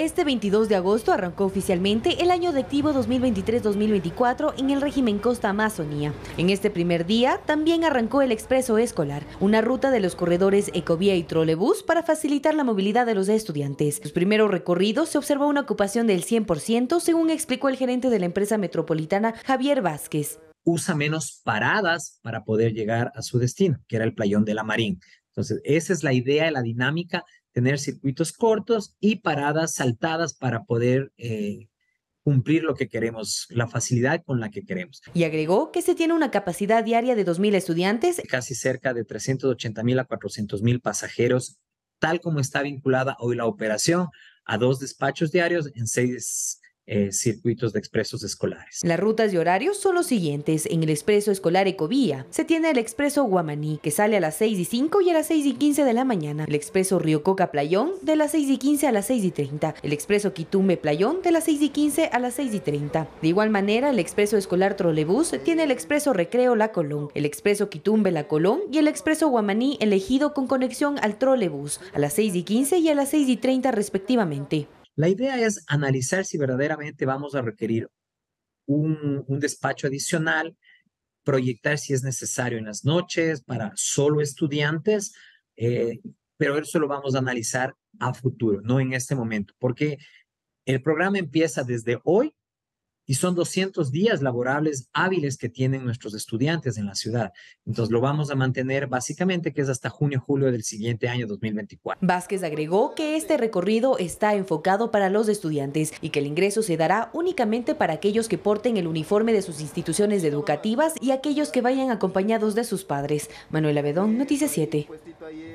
Este 22 de agosto arrancó oficialmente el año activo 2023-2024 en el régimen Costa Amazonía. En este primer día también arrancó el Expreso Escolar, una ruta de los corredores Ecovía y Trolebús para facilitar la movilidad de los estudiantes. Sus primeros recorridos se observó una ocupación del 100%, según explicó el gerente de la empresa metropolitana Javier Vázquez usa menos paradas para poder llegar a su destino, que era el playón de la Marín. Entonces, esa es la idea de la dinámica, tener circuitos cortos y paradas saltadas para poder eh, cumplir lo que queremos, la facilidad con la que queremos. Y agregó que se tiene una capacidad diaria de 2.000 estudiantes. Casi cerca de 380.000 a 400.000 pasajeros, tal como está vinculada hoy la operación a dos despachos diarios en seis eh, circuitos de expresos escolares. Las rutas y horarios son los siguientes. En el expreso escolar Ecovía se tiene el expreso Guamaní, que sale a las 6 y 5 y a las 6 y 15 de la mañana. El expreso Río Coca Playón, de las 6 y 15 a las 6 y 30. El expreso Quitumbe Playón, de las 6 y 15 a las 6 y 30. De igual manera, el expreso escolar Trolebús tiene el expreso Recreo La Colón, el expreso Quitumbe La Colón y el expreso Guamaní elegido con conexión al Trolebús a las 6 y 15 y a las 6 y 30 respectivamente. La idea es analizar si verdaderamente vamos a requerir un, despacho adicional, proyectar si es necesario en las noches para solo estudiantes, eh, pero eso lo vamos a analizar a futuro, no en este momento, porque el programa empieza desde hoy y son 200 días laborables hábiles que tienen nuestros estudiantes en la ciudad. Entonces lo vamos a mantener básicamente que es hasta junio, julio del siguiente año 2024. Vázquez agregó que este recorrido está enfocado para los estudiantes y que el ingreso se dará únicamente para aquellos que porten el uniforme de sus instituciones educativas y aquellos que vayan acompañados de sus padres. Manuel Abedón, Noticias 7.